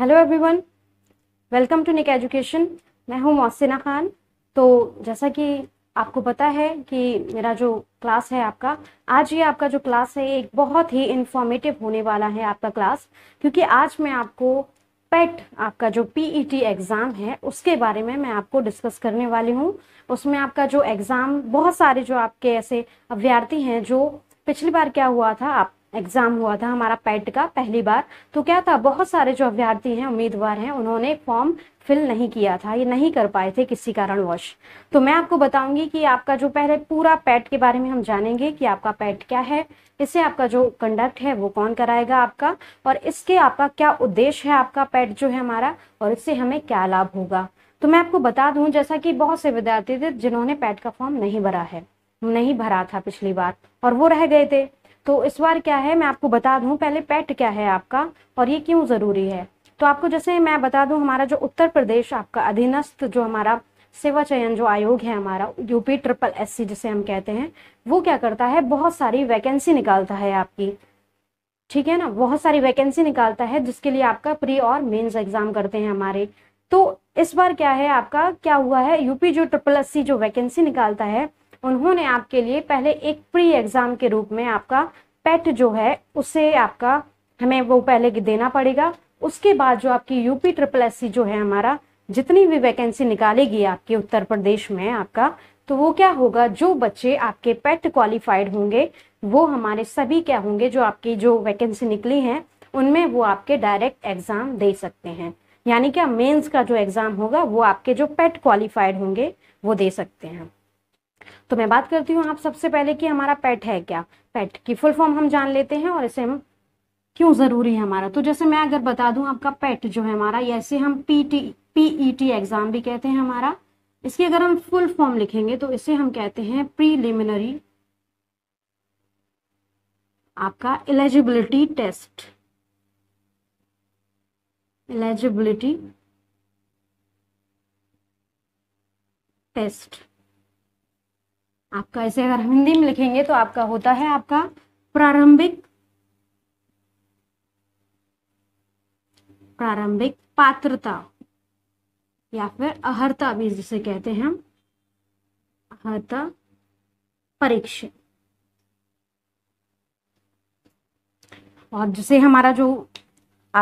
hello everyone welcome to Nik education मैं हूं मौसिना खान तो जैसा कि आपको पता है कि मेरा जो क्लास है आपका आज ये आपका जो क्लास है एक बहुत ही इन्फॉर्मेटिव होने वाला है आपका क्लास क्योंकि आज मैं आपको पेट e आपका जो पीईटी एग्ज़ाम e है उसके बारे में मैं आपको डिस्कस करने वाली हूँ उसमें आपका जो एग्ज़ाम बहुत सारे जो आपके ऐसे अभ्यार्थी हैं जो पिछली बार क्या हुआ था आप एग्ज़ाम हुआ था हमारा पैट का पहली बार तो क्या था बहुत सारे जो अभ्यर्थी हैं उम्मीदवार हैं उन्होंने फॉर्म फिल नहीं किया था ये नहीं कर पाए थे किसी कारणवश तो मैं आपको बताऊंगी कि आपका जो पहले पूरा पैट के बारे में हम जानेंगे कि आपका पैट क्या है इसे आपका जो कंडक्ट है वो कौन कराएगा आपका और इसके आपका क्या उद्देश्य है आपका पैट जो है हमारा और इससे हमें क्या लाभ होगा तो मैं आपको बता दूं जैसा कि बहुत से विद्यार्थी थे जिन्होंने पैट का फॉर्म नहीं भरा है नहीं भरा था पिछली बार और वो रह गए थे तो इस बार क्या है मैं आपको बता दूं पहले पेट क्या है आपका और ये क्यों ज़रूरी है तो आपको जैसे मैं बता दूं हमारा जो उत्तर प्रदेश आपका अधीनस्थ जो हमारा सेवा चयन जो आयोग है हमारा यूपी ट्रिपल एस जिसे हम कहते हैं वो क्या करता है बहुत सारी वैकेंसी निकालता है आपकी ठीक है ना बहुत सारी वैकेंसी निकालता है जिसके लिए आपका प्री और मेन्स एग्जाम करते हैं हमारे तो इस बार क्या है आपका क्या हुआ है यूपी जो ट्रिपल एस जो वैकेंसी निकालता है उन्होंने आपके लिए पहले एक प्री एग्ज़ाम के रूप में आपका पेट जो है उसे आपका हमें वो पहले देना पड़ेगा उसके बाद जो आपकी यूपी ट्रिपल एस जो है हमारा जितनी भी वैकेंसी निकालेगी आपके उत्तर प्रदेश में आपका तो वो क्या होगा जो बच्चे आपके पेट क्वालिफाइड होंगे वो हमारे सभी क्या होंगे जो आपकी जो वैकेंसी निकली है उनमें वो आपके डायरेक्ट एग्ज़ाम दे सकते हैं यानी क्या मेंस का जो एग्ज़ाम होगा वो आपके जो पेट क्वालिफाइड होंगे वो दे सकते हैं तो मैं बात करती हूँ आप सबसे पहले कि हमारा पेट है क्या पेट की फुल फॉर्म हम जान लेते हैं और इसे हम क्यों ज़रूरी है हमारा तो जैसे मैं अगर बता दूं आपका पेट जो है हमारा ऐसे हम पीटी पीईटी एग्ज़ाम भी कहते हैं हमारा इसकी अगर हम फुल फॉर्म लिखेंगे तो इसे हम कहते हैं प्रीलिमिनरी आपका एलिजिबिलिटी टेस्ट एलिजिबिलिटी टेस्ट आपका ऐसे अगर हिंदी में लिखेंगे तो आपका होता है आपका प्रारंभिक प्रारंभिक पात्रता या फिर अहर्ता भी जिसे कहते हैं अहर्ता परीक्षा और जिसे हमारा जो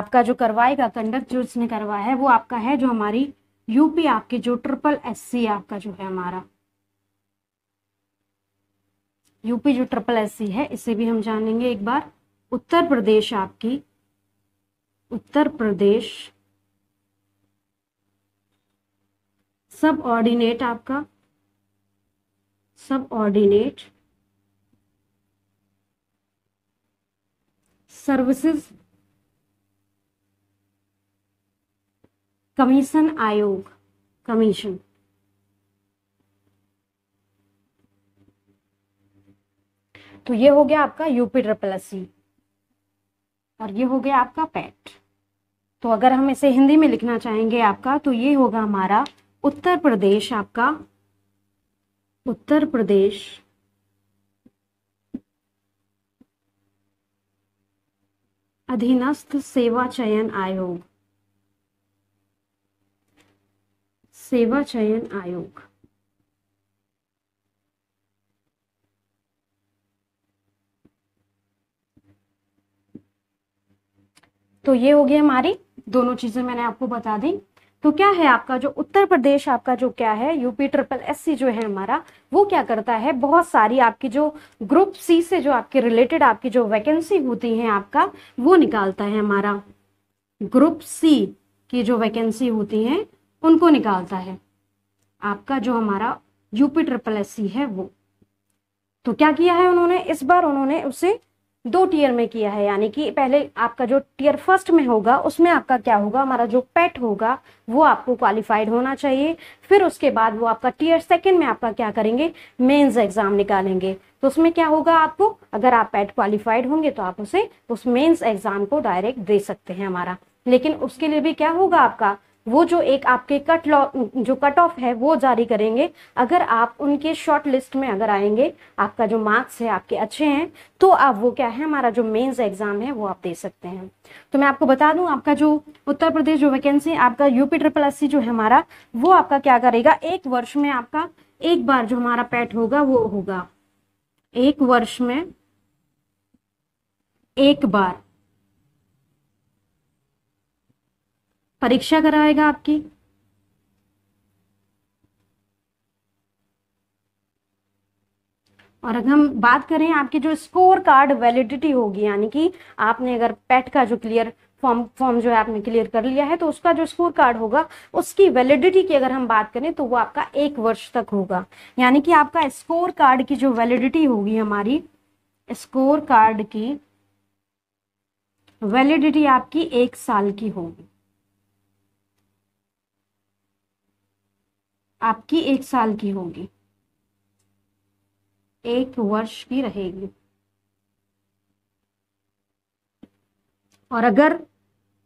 आपका जो करवाएगा कंडक्ट जो इसने करवाया है वो आपका है जो हमारी यूपी आपकी जो ट्रिपल एससी आपका जो है हमारा यूपी जो ट्रिपल एस है इसे भी हम जानेंगे एक बार उत्तर प्रदेश आपकी उत्तर प्रदेश सब ऑर्डिनेट आपका सब ऑर्डिनेट सर्विसेज कमीशन आयोग कमीशन तो ये हो गया आपका यूपी प्लस ई और ये हो गया आपका पैट तो अगर हम इसे हिंदी में लिखना चाहेंगे आपका तो ये होगा हमारा उत्तर प्रदेश आपका उत्तर प्रदेश अधीनस्थ सेवा चयन आयोग सेवा चयन आयोग तो ये होगी हमारी दोनों चीज़ें मैंने आपको बता दी तो क्या है आपका जो उत्तर प्रदेश आपका जो क्या है यूपी ट्रिपल एस जो है हमारा वो क्या करता है बहुत सारी आपकी जो ग्रुप सी से जो आपके रिलेटेड आपकी जो वैकेंसी होती है आपका वो निकालता है हमारा ग्रुप सी की जो वैकेंसी होती है उनको निकालता है आपका जो हमारा यूपी ट्रिपल एस है वो तो क्या किया है उन्होंने इस बार उन्होंने उसे दो टीयर में किया है यानी कि पहले आपका जो टीयर फर्स्ट में होगा उसमें आपका क्या होगा हमारा जो पेट होगा वो आपको क्वालिफाइड होना चाहिए फिर उसके बाद वो आपका टीयर सेकंड में आपका क्या करेंगे मेंस एग्जाम निकालेंगे तो उसमें क्या होगा आपको अगर आप पेट क्वालिफाइड होंगे तो आप उसे उस मेन्स एग्जाम को डायरेक्ट दे सकते हैं हमारा लेकिन उसके लिए भी क्या होगा आपका वो जो एक आपके कट लॉ जो कट ऑफ है वो जारी करेंगे अगर आप उनके शॉर्ट लिस्ट में अगर आएंगे आपका जो मार्क्स है आपके अच्छे हैं तो आप वो क्या है हमारा जो मेंस एग्जाम है वो आप दे सकते हैं तो मैं आपको बता दूं आपका जो उत्तर प्रदेश जो वैकेंसी आपका यूपी ट्रिपल एस जो है हमारा वो आपका क्या करेगा एक वर्ष में आपका एक बार जो हमारा पैट होगा वो होगा एक वर्ष में एक बार परीक्षा कराएगा आपकी और अगर हम बात करें आपकी जो स्कोर कार्ड वैलिडिटी होगी यानी कि आपने अगर पेट का जो क्लियर फॉर्म फॉर्म जो है आपने क्लियर कर लिया है तो उसका जो स्कोर कार्ड होगा उसकी वैलिडिटी की अगर हम बात करें तो वो आपका एक वर्ष तक होगा यानी कि आपका स्कोर कार्ड की जो वैलिडिटी होगी हमारी स्कोर कार्ड की वैलिडिटी आपकी एक साल की होगी आपकी एक साल की होगी एक वर्ष की रहेगी और अगर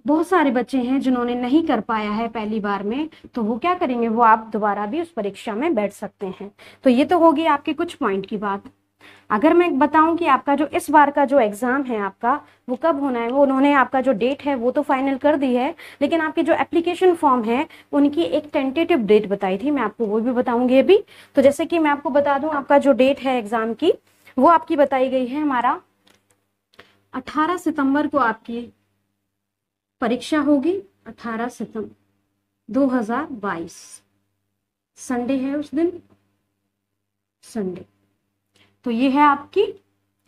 बहुत सारे बच्चे हैं जिन्होंने नहीं कर पाया है पहली बार में तो वो क्या करेंगे वो आप दोबारा भी उस परीक्षा में बैठ सकते हैं तो ये तो होगी आपके कुछ पॉइंट की बात अगर मैं बताऊं कि आपका जो इस बार का जो एग्ज़ाम है आपका वो कब होना है वो उन्होंने आपका जो डेट है वो तो फाइनल कर दी है लेकिन आपके जो एप्लीकेशन फॉर्म है उनकी एक टेंटेटिव डेट बताई थी मैं आपको वो भी बताऊंगी अभी तो जैसे कि मैं आपको बता दूं आपका जो डेट है एग्ज़ाम की वो आपकी बताई गई है हमारा अठारह सितंबर को आपकी परीक्षा होगी अठारह सितंबर दो संडे है उस दिन संडे तो ये है आपकी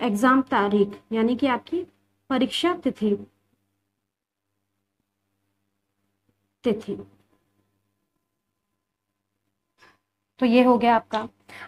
एग्जाम तारीख यानी कि आपकी परीक्षा तिथि तिथि तो ये हो गया आपका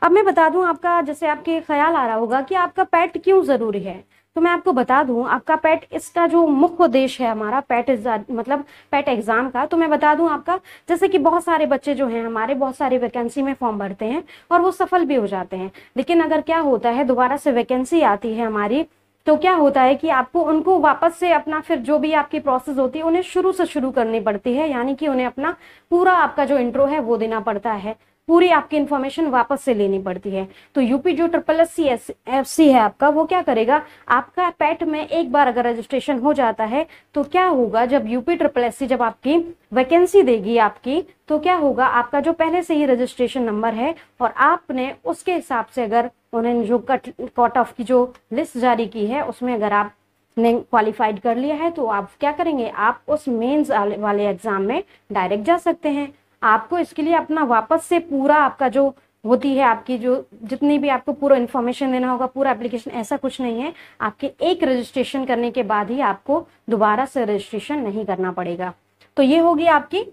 अब मैं बता दूं आपका जैसे आपके ख्याल आ रहा होगा कि आपका पैट क्यों जरूरी है तो मैं आपको बता दूं आपका पेट इसका जो मुख्य उद्देश्य है हमारा पेट मतलब पेट एग्जाम का तो मैं बता दूं आपका जैसे कि बहुत सारे बच्चे जो हैं हमारे बहुत सारे वैकेंसी में फॉर्म भरते हैं और वो सफल भी हो जाते हैं लेकिन अगर क्या होता है दोबारा से वैकेंसी आती है हमारी तो क्या होता है कि आपको उनको वापस से अपना फिर जो भी आपकी प्रोसेस होती है उन्हें शुरू से शुरू करनी पड़ती है यानी कि उन्हें अपना पूरा आपका जो इंट्रो है वो देना पड़ता है पूरी आपकी इंफॉर्मेशन वापस से लेनी पड़ती है तो यूपी जो triple S C S F C है आपका वो क्या करेगा आपका पैट में एक बार अगर रजिस्ट्रेशन हो जाता है तो क्या होगा जब यूपी ट्रिपल एस सी जब आपकी वैकेंसी देगी आपकी तो क्या होगा आपका जो पहले से ही रजिस्ट्रेशन नंबर है और आपने उसके हिसाब से अगर उन्होंने जो कट कट ऑफ की जो लिस्ट जारी की है उसमें अगर आप ने क्वालिफाइड कर लिया है तो आप क्या करेंगे आप उस मेंस वाले एग्जाम में डायरेक्ट जा सकते हैं आपको इसके लिए अपना वापस से पूरा आपका जो होती है आपकी जो जितनी भी आपको पूरा इन्फॉर्मेशन देना होगा पूरा एप्लीकेशन ऐसा कुछ नहीं है आपके एक रजिस्ट्रेशन करने के बाद ही आपको दोबारा से रजिस्ट्रेशन नहीं करना पड़ेगा तो ये होगी आपकी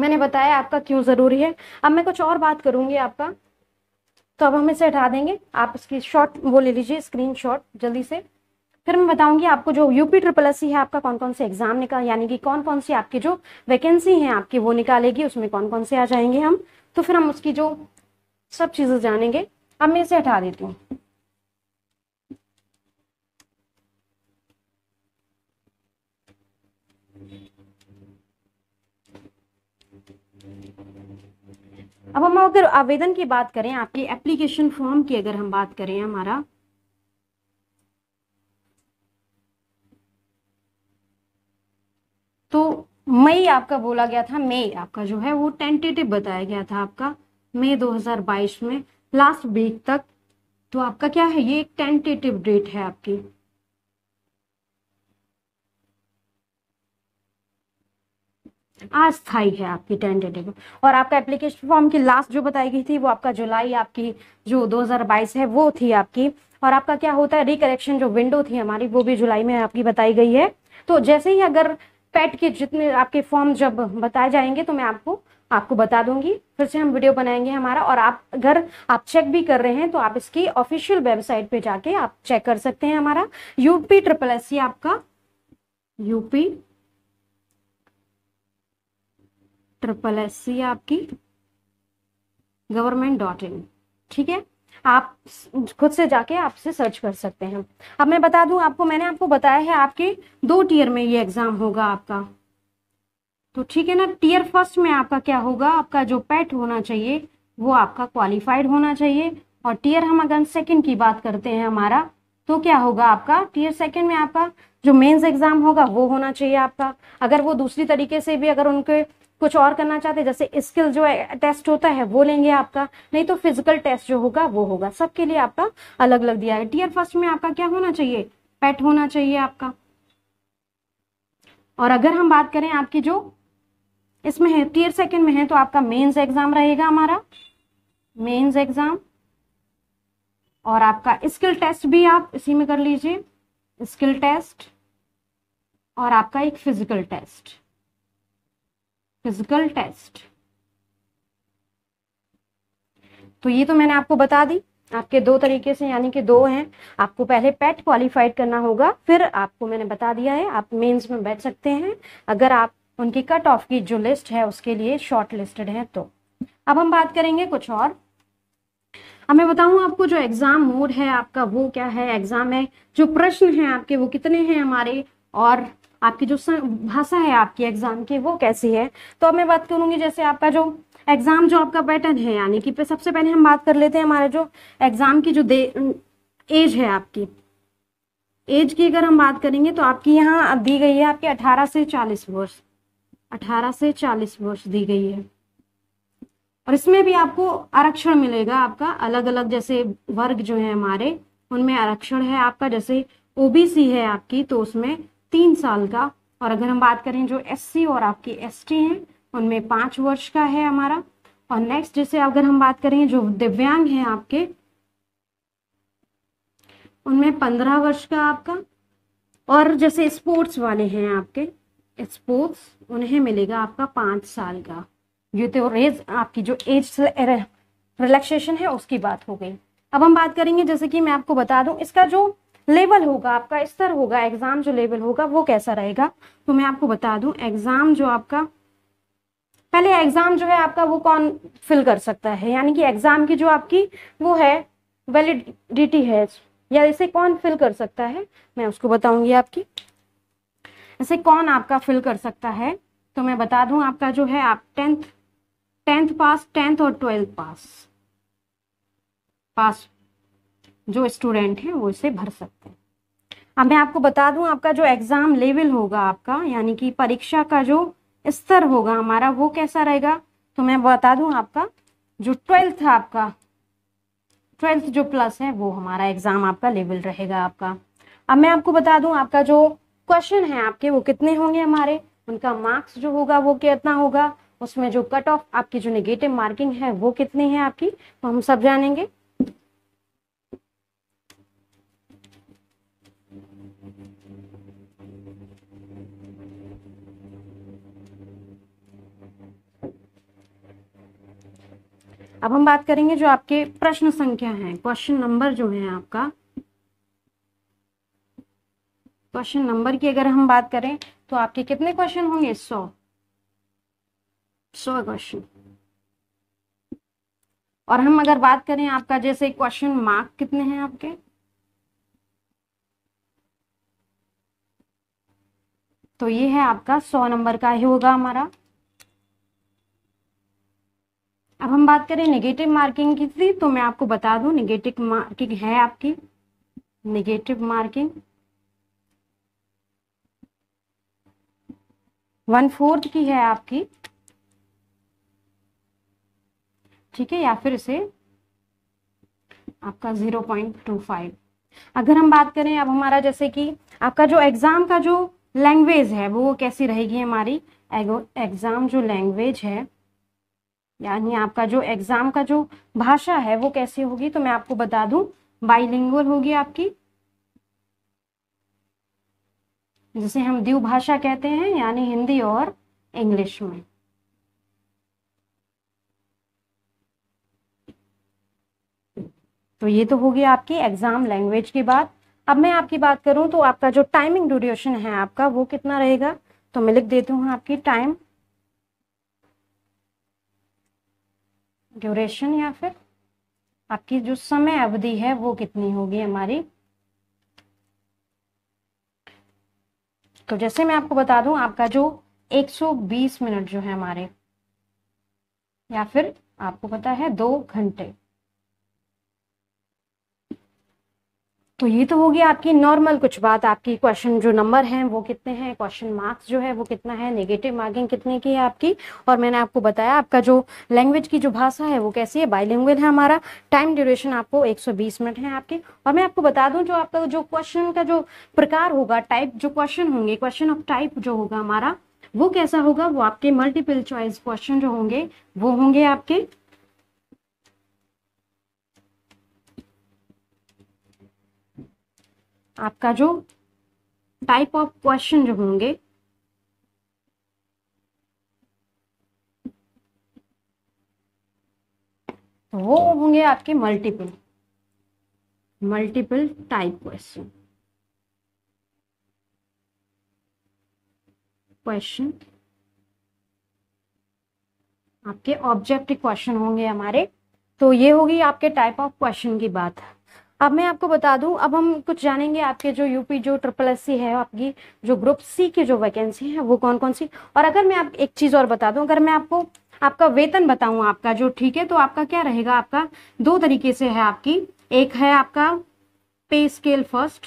मैंने बताया आपका क्यों ज़रूरी है अब मैं कुछ और बात करूंगी आपका तो अब हम इसे हटा देंगे आप इसकी शॉर्ट वो ले लीजिए स्क्रीन जल्दी से फिर मैं बताऊंगी आपको जो यूपी ट्रिपल एस है आपका कौन कौन से एग्जाम निकाल यानी कि कौन कौन सी आपकी जो वैकेंसी है आपकी वो निकालेगी उसमें कौन कौन से आ जाएंगे हम तो फिर हम उसकी जो सब चीज़ें जानेंगे अब मैं इसे हटा देती हूँ अब हम अगर आवेदन की बात करें आपकी एप्लीकेशन फॉर्म की अगर हम बात करें हमारा तो मई आपका बोला गया था मई आपका जो है वो टेंटेटिव बताया गया था आपका मई 2022 में लास्ट वीक तक तो आपका क्या है ये एक टेंटेटिव डेट है आपकी अस्थाई है आपकी टेंटेटिव और आपका एप्लीकेशन फॉर्म की लास्ट जो बताई गई थी वो आपका जुलाई आपकी जो 2022 है वो थी आपकी और आपका क्या होता है रिकरेक्शन जो विंडो थी हमारी वो भी जुलाई में आपकी बताई गई है तो जैसे ही अगर पेट के जितने आपके फॉर्म जब बताए जाएंगे तो मैं आपको आपको बता दूंगी फिर से हम वीडियो बनाएंगे हमारा और आप अगर आप चेक भी कर रहे हैं तो आप इसकी ऑफिशियल वेबसाइट पे जाके आप चेक कर सकते हैं हमारा यूपी ट्रिपल एस सी आपका यूपी ट्रिपल एस सी आपकी गवर्नमेंट डॉट इन ठीक है आप खुद से जाके आपसे सर्च कर सकते हैं अब मैं बता दूं आपको मैंने आपको बताया है आपके दो टीयर में ये एग्जाम होगा आपका तो ठीक है ना टीयर फर्स्ट में आपका क्या होगा आपका जो पैट होना चाहिए वो आपका क्वालिफाइड होना चाहिए और टीयर हम अगर सेकेंड की बात करते हैं हमारा तो क्या होगा आपका टीयर सेकेंड में आपका जो मेंस एग्जाम होगा वो होना चाहिए आपका अगर वो दूसरी तरीके से भी अगर उनके कुछ और करना चाहते हैं जैसे स्किल जो है टेस्ट होता है वो लेंगे आपका नहीं तो फिजिकल टेस्ट जो होगा वो होगा सबके लिए आपका अलग अलग दिया है टीयर फर्स्ट में आपका क्या होना चाहिए पेट होना चाहिए आपका और अगर हम बात करें आपकी जो इसमें है टीयर सेकेंड में है तो आपका मेन्स एग्जाम रहेगा हमारा मेन्स एग्जाम और आपका स्किल टेस्ट भी आप इसी में कर लीजिए स्किल टेस्ट और आपका एक फिजिकल टेस्ट फिजिकल टेस्ट तो ये तो मैंने आपको बता दी आपके दो तरीके से यानी कि दो हैं आपको पहले पेट क्वालिफाइड करना होगा फिर आपको मैंने बता दिया है आप मेंस में बैठ सकते हैं अगर आप उनकी कट ऑफ की जो लिस्ट है उसके लिए शॉर्ट लिस्टेड है तो अब हम बात करेंगे कुछ और अब मैं बताऊं आपको जो एग्जाम मोड है आपका वो क्या है एग्जाम है जो प्रश्न है आपके वो कितने हैं हमारे और आपकी जो भाषा है आपकी एग्जाम की वो कैसी है तो अब मैं बात करूंगी जैसे आपका जो एग्जाम जो आपका पैटर्न है यानी कि सबसे पहले हम बात कर लेते हैं हमारे जो एग्जाम की जो एज है आपकी एज की अगर हम बात करेंगे तो आपकी यहाँ दी गई है आपकी अठारह से चालीस वर्ष अठारह से चालीस वर्ष दी गई है और इसमें भी आपको आरक्षण मिलेगा आपका अलग अलग जैसे वर्ग जो है हमारे उनमें आरक्षण है आपका जैसे ओबीसी है आपकी तो उसमें तीन साल का और अगर हम बात करें जो एससी और आपकी एसटी हैं उनमें पाँच वर्ष का है हमारा और नेक्स्ट जैसे अगर हम बात करें जो दिव्यांग हैं आपके उनमें पंद्रह वर्ष का आपका और जैसे स्पोर्ट्स वाले हैं आपके स्पोर्ट्स उन्हें मिलेगा आपका पाँच साल का ये तो रेज आपकी जो एज रिलैक्सेशन है उसकी बात हो गई अब हम बात करेंगे जैसे कि मैं आपको बता दूं इसका जो लेवल होगा आपका स्तर होगा एग्जाम जो लेवल होगा वो कैसा रहेगा तो मैं आपको बता दूं एग्जाम जो आपका पहले एग्जाम जो है आपका वो कौन फिल कर सकता है यानी कि एग्जाम की जो आपकी वो है वैलिडिटी है या इसे कौन फिल कर सकता है मैं उसको बताऊंगी आपकी इसे कौन आपका फिल कर सकता है तो मैं बता दूं आपका जो है आप टेंथ टेंथ पास टेंथ और ट्वेल्थ पास पास जो स्टूडेंट हैं वो इसे भर सकते हैं अब मैं आपको बता दूं आपका जो एग्ज़ाम लेवल होगा आपका यानी कि परीक्षा का जो स्तर होगा हमारा वो कैसा रहेगा तो मैं बता दूं आपका जो ट्वेल्थ आपका ट्वेल्थ जो प्लस है वो हमारा एग्ज़ाम आपका लेवल रहेगा आपका अब मैं आपको बता दूं आपका जो क्वेश्चन है आपके वो कितने होंगे हमारे उनका मार्क्स जो होगा वो कितना होगा उसमें जो कट ऑफ आपकी जो निगेटिव मार्किंग है वो कितनी है आपकी तो हम सब जानेंगे अब हम बात करेंगे जो आपके प्रश्न संख्या है क्वेश्चन नंबर जो है आपका क्वेश्चन नंबर की अगर हम बात करें तो आपके कितने क्वेश्चन होंगे सौ सौ क्वेश्चन और हम अगर बात करें आपका जैसे क्वेश्चन मार्क कितने हैं आपके तो ये है आपका सौ नंबर का ही होगा हमारा अब हम बात करें नेगेटिव मार्किंग की तो मैं आपको बता दूं नेगेटिव मार्किंग है आपकी नेगेटिव मार्किंग वन फोर्थ की है आपकी ठीक है या फिर इसे आपका जीरो पॉइंट टू फाइव अगर हम बात करें अब हमारा जैसे कि आपका जो एग्ज़ाम का जो लैंग्वेज है वो कैसी रहेगी हमारी एग्ज़ाम जो लैंग्वेज है यानी आपका जो एग्जाम का जो भाषा है वो कैसे होगी तो मैं आपको बता दूं बाइलिंगुअल होगी आपकी जिसे हम द्वी भाषा कहते हैं यानी हिंदी और इंग्लिश में तो ये तो होगी आपकी एग्जाम लैंग्वेज की बात अब मैं आपकी बात करूं तो आपका जो टाइमिंग ड्यूरेशन है आपका वो कितना रहेगा तो मैं लिख देती हूँ आपकी टाइम ड्यूरेशन या फिर आपकी जो समय अवधि है वो कितनी होगी हमारी तो जैसे मैं आपको बता दूं आपका जो 120 मिनट जो है हमारे या फिर आपको पता है दो घंटे तो ये तो होगी आपकी नॉर्मल कुछ बात आपकी क्वेश्चन जो नंबर हैं वो कितने हैं क्वेश्चन मार्क्स जो है वो कितना है नेगेटिव मार्किंग कितने की है आपकी और मैंने आपको बताया आपका जो लैंग्वेज की जो भाषा है वो कैसी है लैंग्वेज है हमारा टाइम ड्यूरेशन आपको 120 मिनट है आपके और मैं आपको बता दूं जो आपका जो क्वेश्चन का जो प्रकार होगा टाइप जो क्वेश्चन होंगे क्वेश्चन ऑफ टाइप जो होगा हमारा वो कैसा होगा वो आपके मल्टीपल चॉइस क्वेश्चन जो होंगे वो होंगे आपके आपका जो टाइप ऑफ क्वेश्चन जो होंगे तो वो होंगे आपके multiple multiple type question question आपके ऑब्जेक्टिव क्वेश्चन होंगे हमारे तो ये होगी आपके टाइप ऑफ क्वेश्चन की बात अब मैं आपको बता दूं अब हम कुछ जानेंगे आपके जो यूपी जो ट्रिपल एस सी है आपकी जो ग्रुप सी की जो वैकेंसी है वो कौन कौन सी और अगर मैं आप एक चीज़ और बता दूं अगर मैं आपको आपका वेतन बताऊं आपका जो ठीक है तो आपका क्या रहेगा आपका दो तरीके से है आपकी एक है आपका पे स्केल फर्स्ट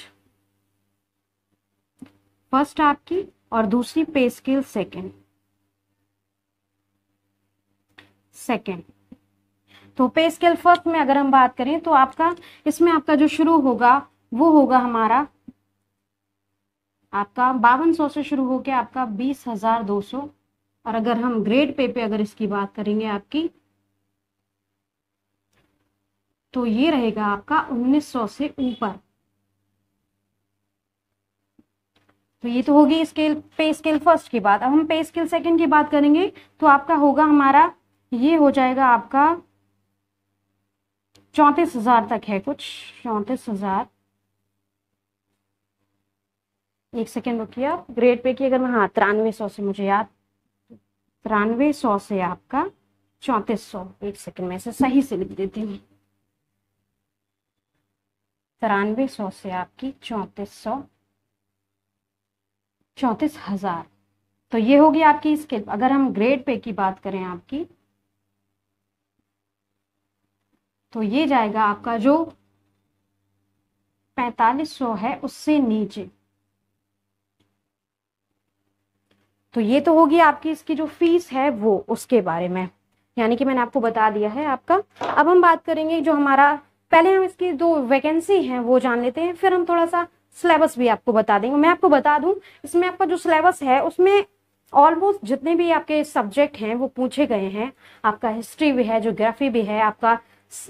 फर्स्ट आपकी और दूसरी पे स्केल सेकेंड सेकेंड तो पे स्केल फर्स्ट में अगर हम बात करें तो आपका इसमें आपका जो शुरू होगा वो होगा हमारा आपका बावन सौ से शुरू होकर आपका बीस हजार दो सौ और अगर हम ग्रेड पे पे अगर इसकी बात करेंगे आपकी तो ये रहेगा आपका उन्नीस सौ से ऊपर तो ये तो होगी स्केल पे स्केल फर्स्ट की बात अब हम पे स्केल सेकंड की बात करेंगे तो आपका होगा हमारा ये हो जाएगा आपका चौंतीस हजार तक है कुछ चौंतीस हजार एक सेकेंड रुकिए आप ग्रेड पे की अगर मैं हाँ तिरानवे सौ से मुझे याद तिरानवे सौ से आपका चौंतीस सौ एक सेकेंड में से सही से लिख देती हूँ तिरानवे सौ से आपकी चौंतीस सौ चौंतीस हजार तो ये होगी आपकी स्किल अगर हम ग्रेड पे की बात करें आपकी तो ये जाएगा आपका जो पैंतालीस सौ है उससे नीचे तो ये तो होगी आपकी इसकी जो फीस है वो उसके बारे में यानी कि मैंने आपको बता दिया है आपका अब हम बात करेंगे जो हमारा पहले हम इसकी दो वैकेंसी हैं वो जान लेते हैं फिर हम थोड़ा सा सिलेबस भी आपको बता देंगे मैं आपको बता दूं इसमें आपका जो सिलेबस है उसमें ऑलमोस्ट जितने भी आपके सब्जेक्ट हैं वो पूछे गए हैं आपका हिस्ट्री भी है ज्योग्राफी भी है आपका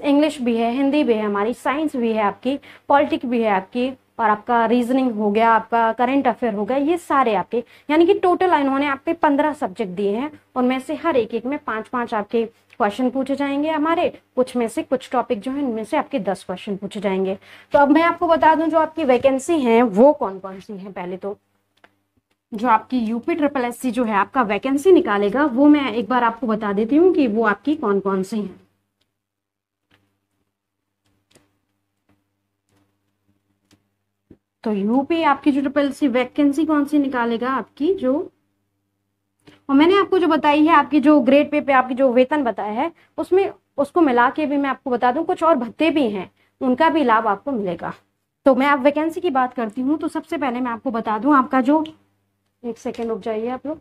इंग्लिश भी है हिंदी भी है हमारी साइंस भी है आपकी पॉलिटिक भी है आपकी और आपका रीजनिंग हो गया आपका करंट अफेयर हो गया ये सारे आपके यानी कि टोटल इन्होंने आपके पंद्रह सब्जेक्ट दिए हैं उनमें से हर एक एक में पांच पांच आपके क्वेश्चन पूछे जाएंगे हमारे कुछ में से कुछ टॉपिक जो है उनमें से आपके दस क्वेश्चन पूछे जाएंगे तो अब मैं आपको बता दूं जो आपकी वैकेंसी है वो कौन कौन सी है पहले तो जो आपकी यूपी ट्रिपल एस जो है आपका वैकेंसी निकालेगा वो मैं एक बार आपको बता देती हूँ कि वो आपकी कौन कौन सी है तो यूपी आपकी जो ट्रिपल सी वैकेंसी कौन सी निकालेगा आपकी जो और मैंने आपको जो बताई है आपकी जो ग्रेड पे पे आपकी जो वेतन बताया है उसमें उसको मिला के भी मैं आपको बता दूं कुछ और भत्ते भी हैं उनका भी लाभ आपको मिलेगा तो मैं आप वैकेंसी की बात करती हूँ तो सबसे पहले मैं आपको बता दूं आपका जो एक सेकेंड रुक जाइए आप लोग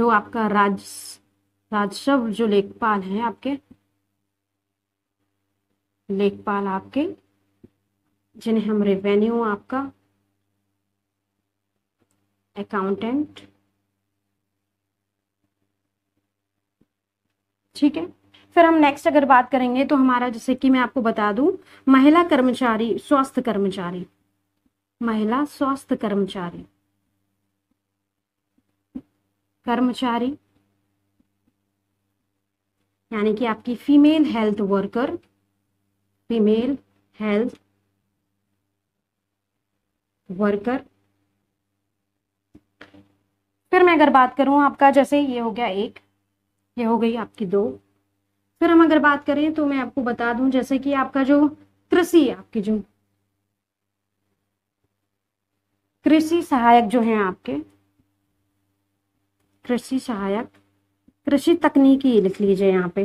जो आपका राज राजस्व जो लेखपाल हैं आपके लेखपाल आपके जिन्हें हम रेवेन्यू आपका अकाउंटेंट ठीक है फिर हम नेक्स्ट अगर बात करेंगे तो हमारा जैसे कि मैं आपको बता दूं महिला कर्मचारी स्वास्थ्य कर्मचारी महिला स्वास्थ्य कर्मचारी कर्मचारी यानी कि आपकी female health worker female health worker फिर मैं अगर बात करूं आपका जैसे ये हो गया एक ये हो गई आपकी दो फिर हम अगर बात करें तो मैं आपको बता दूं जैसे कि आपका जो कृषि आपकी जो कृषि सहायक जो हैं आपके कृषि सहायक कृषि तकनीकी लिख लीजिए यहाँ पे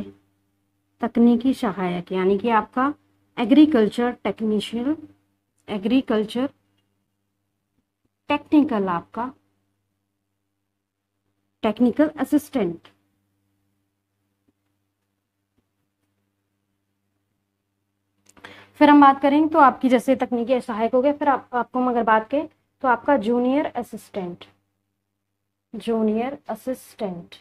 तकनीकी सहायक यानी कि आपका एग्रीकल्चर टेक्नीशियन एग्रीकल्चर टेक्निकल आपका टेक्निकल असिस्टेंट फिर हम बात करेंगे तो आपकी जैसे तकनीकी सहायक हो गए फिर आप, आपको हम अगर बात करें तो आपका जूनियर असिस्टेंट जूनियर असिस्टेंट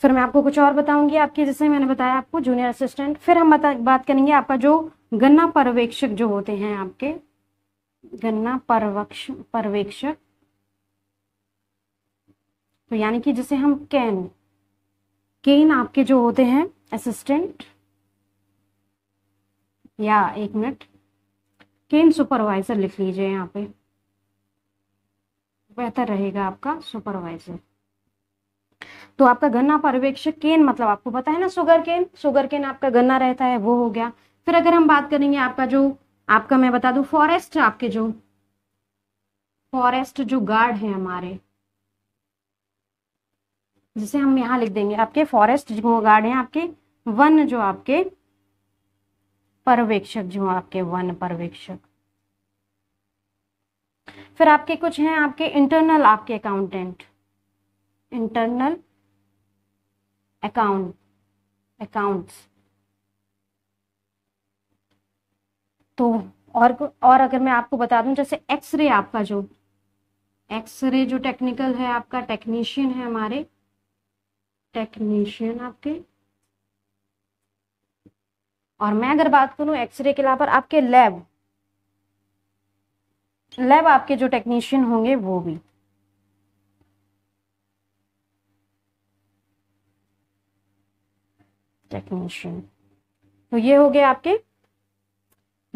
फिर मैं आपको कुछ और बताऊंगी आपके जैसे मैंने बताया आपको जूनियर असिस्टेंट फिर हम बात करेंगे आपका जो गन्ना पर्यवेक्षक जो होते हैं आपके गन्ना पर्यवेक्ष पर्यवेक्षक तो यानी कि जिसे हम कैन केन आपके जो होते हैं असिस्टेंट या एक मिनट केन सुपरवाइजर लिख लीजिए यहाँ पे बेहतर रहेगा आपका सुपरवाइजर तो आपका गन्ना पर्यवेक्षक केन मतलब आपको पता है ना सुगर केन सुगर केन आपका गन्ना रहता है वो हो गया फिर अगर हम बात करेंगे आपका जो आपका मैं बता दूं फॉरेस्ट आपके जो फॉरेस्ट जो गार्ड है हमारे जिसे हम यहां लिख देंगे आपके फॉरेस्ट जो गार्ड है आपके वन जो आपके पर्यवेक्षक जो आपके वन पर्यवेक्षक फिर आपके कुछ हैं आपके इंटरनल आपके अकाउंटेंट इंटरनल अकाउंट अकाउंट्स तो और और अगर मैं आपको बता दूं जैसे एक्सरे आपका जो एक्सरे जो टेक्निकल है आपका टेक्नीशियन है हमारे टेक्नीशियन आपके और मैं अगर बात करूं एक्सरे के अलावा आपके लैब लैब आपके जो टेक्नीशियन होंगे वो भी टेक्नीशियन तो ये हो गए आपके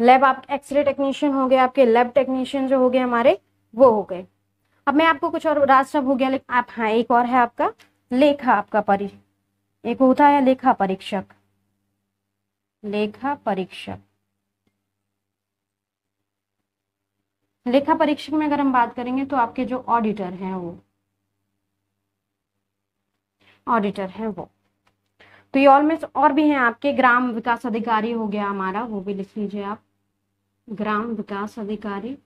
लैब आप एक्सरे टेक्नीशियन हो गए आपके लैब टेक्नीशियन जो हो गए हमारे वो हो गए अब मैं आपको कुछ और राज सब हो गया लेकिन आप हाँ एक और है आपका लेखा आपका परि एक होता है लेखा परीक्षक लेखा परीक्षक लेखा परीक्षक में अगर हम बात करेंगे तो आपके जो ऑडिटर हैं वो ऑडिटर हैं वो तो ये ऑलमोस्ट और भी हैं आपके ग्राम विकास अधिकारी हो गया हमारा वो भी लिख लीजिए आप ग्राम विकास अधिकारी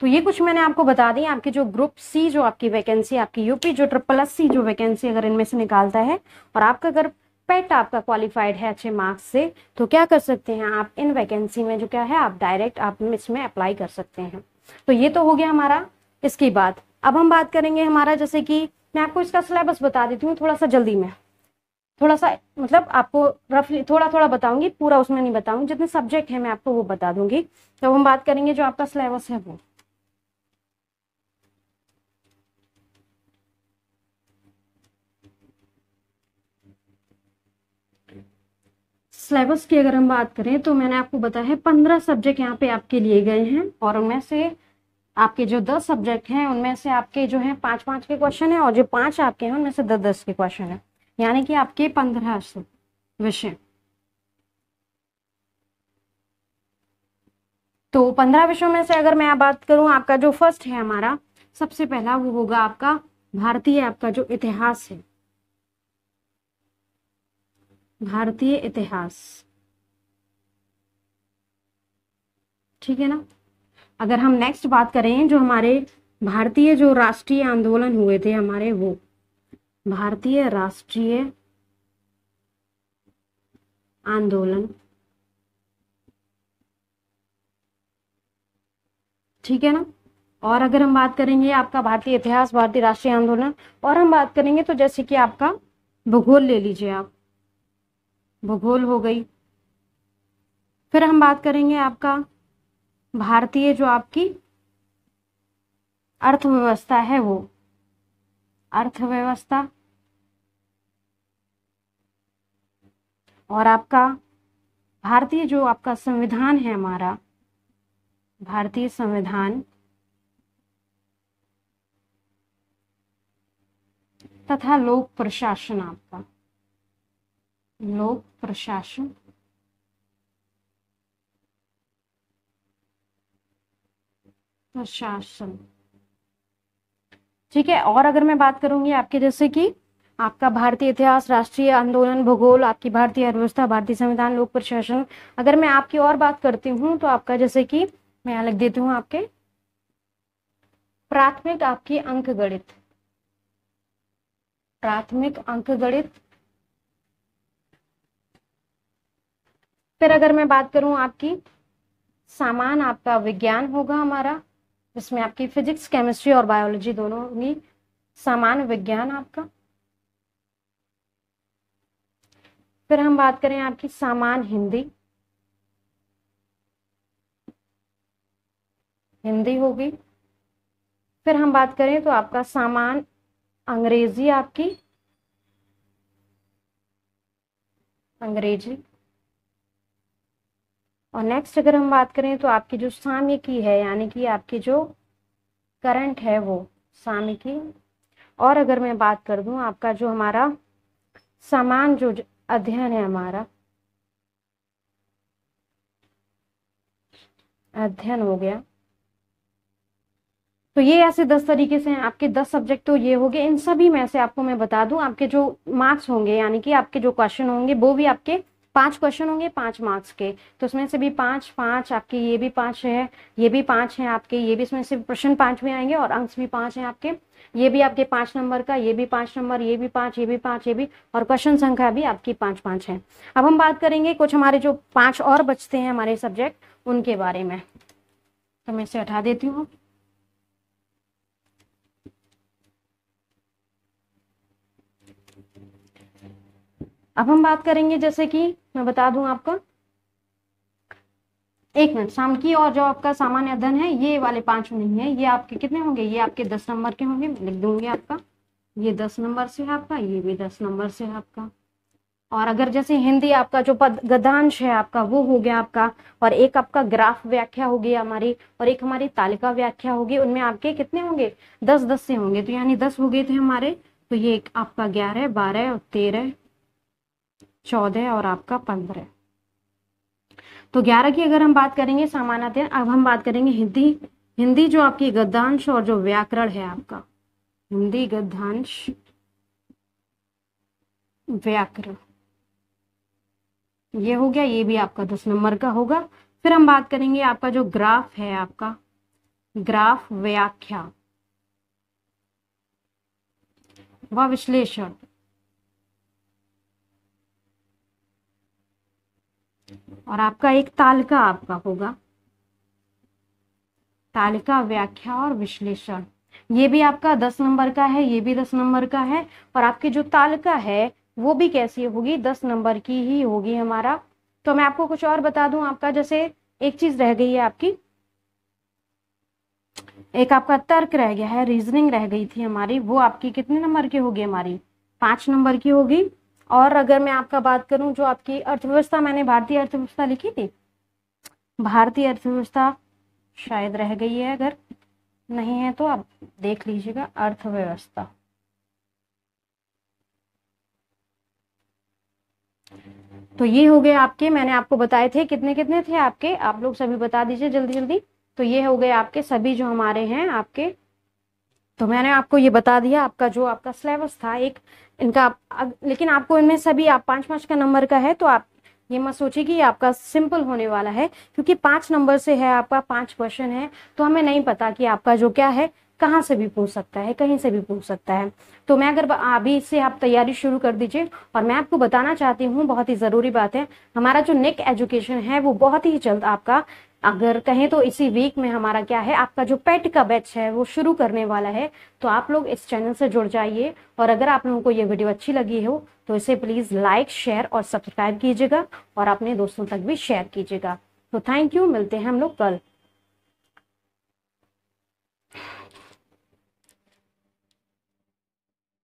तो ये कुछ मैंने आपको बता दी आपके जो ग्रुप सी जो आपकी वैकेंसी आपकी यूपी जो ट्रिपल एस सी जो वैकेंसी अगर इनमें से निकालता है और आपका अगर पेट आपका क्वालिफाइड है अच्छे मार्क्स से तो क्या कर सकते हैं आप इन वैकेंसी में जो क्या है आप डायरेक्ट आप इसमें अप्लाई कर सकते हैं तो ये तो हो गया हमारा इसकी बात अब हम बात करेंगे हमारा जैसे कि मैं आपको इसका सिलेबस बता देती हूँ थोड़ा सा जल्दी में थोड़ा सा मतलब आपको रफली थोड़ा थोड़ा बताऊंगी पूरा उसमें नहीं बताऊंगी जितने सब्जेक्ट है मैं आपको वो बता दूंगी तो हम बात करेंगे जो आपका सिलेबस है वो सिलेबस की अगर हम बात करें तो मैंने आपको बताया है पंद्रह सब्जेक्ट यहाँ पे आपके लिए गए हैं और उनमें से आपके जो दस सब्जेक्ट हैं उनमें से आपके जो है पांच पांच के क्वेश्चन है और जो पांच आपके हैं उनमें से दस दस के क्वेश्चन है यानी कि आपके पंद्रह विषय तो पंद्रह विषयों में से अगर मैं बात करूं आपका जो फर्स्ट है हमारा सबसे पहला वो होगा आपका भारतीय आपका जो इतिहास है भारतीय इतिहास ठीक है ना अगर हम नेक्स्ट बात करें जो हमारे भारतीय जो राष्ट्रीय आंदोलन हुए थे हमारे वो भारतीय राष्ट्रीय आंदोलन ठीक है ना और अगर हम बात करेंगे आपका भारतीय इतिहास भारतीय राष्ट्रीय आंदोलन और हम बात करेंगे तो जैसे कि आपका भूगोल ले लीजिए आप भूगोल हो गई फिर हम बात करेंगे आपका भारतीय जो आपकी अर्थव्यवस्था है वो अर्थव्यवस्था और आपका भारतीय जो आपका संविधान है हमारा भारतीय संविधान तथा लोक प्रशासन आपका लोक प्रशासन प्रशासन ठीक है और अगर मैं बात करूंगी आपके जैसे कि आपका भारतीय इतिहास राष्ट्रीय आंदोलन भूगोल आपकी भारतीय अर्थव्यवस्था भारतीय संविधान लोक प्रशासन अगर मैं आपकी और बात करती हूँ तो आपका जैसे कि मैं यहाँ लिख देती हूँ आपके प्राथमिक आपकी अंक गणित प्राथमिक अंक गणित फिर अगर मैं बात करूं आपकी सामान आपका विज्ञान होगा हमारा जिसमें आपकी फिजिक्स केमिस्ट्री और बायोलॉजी दोनों होंगी सामान्य विज्ञान आपका फिर हम बात करें आपकी सामान्य हिंदी हिंदी होगी फिर हम बात करें तो आपका सामान अंग्रेजी आपकी अंग्रेजी और नेक्स्ट अगर हम बात करें तो आपकी जो की है यानी कि आपकी जो करंट है वो की और अगर मैं बात कर दूं आपका जो हमारा समान जो अध्ययन है हमारा अध्ययन हो गया तो ये ऐसे दस तरीके से हैं आपके दस सब्जेक्ट तो ये हो गए इन सभी में से आपको मैं बता दूं आपके जो मार्क्स होंगे यानी कि आपके जो क्वेश्चन होंगे वो भी आपके पांच क्वेश्चन होंगे पांच मार्क्स के तो उसमें से भी पांच पांच आपके ये भी पांच है ये भी पांच है आपके ये भी इसमें से प्रश्न पांच में आएंगे और अंक भी पांच है आपके ये भी आपके पांच नंबर का ये भी पांच नंबर ये भी पांच ये भी पांच ये भी और क्वेश्चन संख्या भी आपकी पांच पांच है अब हम बात करेंगे कुछ हमारे जो पांच और बचते हैं हमारे सब्जेक्ट उनके बारे में तो मैं इसे हटा देती हूँ अब हम बात करेंगे जैसे कि मैं बता दूं आपको एक मिनट की और जो आपका सामान्य अध्ययन है ये वाले पांच नहीं है ये आपके कितने होंगे ये आपके दस नंबर के होंगे लिख दूंगी आपका ये दस नंबर से है आपका ये भी दस नंबर से है आपका और अगर जैसे हिंदी आपका जो पद गदांश है आपका वो हो गया आपका और एक आपका ग्राफ व्याख्या होगी हमारी और एक हमारी तालिका व्याख्या होगी उनमें आपके कितने होंगे दस दस से होंगे तो यानी दस हो गए थे हमारे तो ये एक आपका ग्यारह बारह और तेरह चौदह और आपका पंद्रह तो ग्यारह की अगर हम बात करेंगे सामान्यतः अब हम बात करेंगे हिंदी हिंदी जो आपकी गद्यांश और जो व्याकरण है आपका हिंदी गद्यांश व्याकरण ये हो गया ये भी आपका दस नंबर का होगा फिर हम बात करेंगे आपका जो ग्राफ है आपका ग्राफ व्याख्या व विश्लेषण और आपका एक तालिका आपका होगा तालिका व्याख्या और विश्लेषण ये भी आपका दस नंबर का है ये भी दस नंबर का है और आपकी जो तालिका है वो भी कैसी होगी दस नंबर की ही होगी हमारा तो मैं आपको कुछ और बता दूं आपका जैसे एक चीज रह गई है आपकी एक आपका तर्क रह गया है रीजनिंग रह गई थी हमारी वो आपकी कितने नंबर की होगी हमारी पांच नंबर की होगी और अगर मैं आपका बात करूं जो आपकी अर्थव्यवस्था मैंने भारतीय अर्थव्यवस्था लिखी थी भारतीय अर्थव्यवस्था शायद रह गई है अगर नहीं है तो आप देख लीजिएगा अर्थव्यवस्था तो ये हो गए आपके मैंने आपको बताए थे कितने कितने थे आपके आप लोग सभी बता दीजिए जल्दी जल्दी तो ये हो गए आपके सभी जो हमारे हैं आपके तो मैंने आपको ये बता दिया आपका जो आपका सिलेबस था एक इनका लेकिन आपको इनमें सभी आप पाँच पांच का नंबर का है तो आप ये मत सोचिए कि आपका सिंपल होने वाला है क्योंकि पांच नंबर से है आपका पांच क्वेश्चन है तो हमें नहीं पता कि आपका जो क्या है कहाँ से भी पूछ सकता है कहीं से भी पूछ सकता है तो मैं अगर अभी से आप तैयारी शुरू कर दीजिए और मैं आपको बताना चाहती हूँ बहुत ही ज़रूरी बात है हमारा जो नेक एजुकेशन है वो बहुत ही जल्द आपका अगर कहें तो इसी वीक में हमारा क्या है आपका जो पेट का बैच है वो शुरू करने वाला है तो आप लोग इस चैनल से जुड़ जाइए और अगर आप लोगों को ये वीडियो अच्छी लगी हो तो इसे प्लीज़ लाइक शेयर और सब्सक्राइब कीजिएगा और अपने दोस्तों तक भी शेयर कीजिएगा तो थैंक यू मिलते हैं हम लोग कल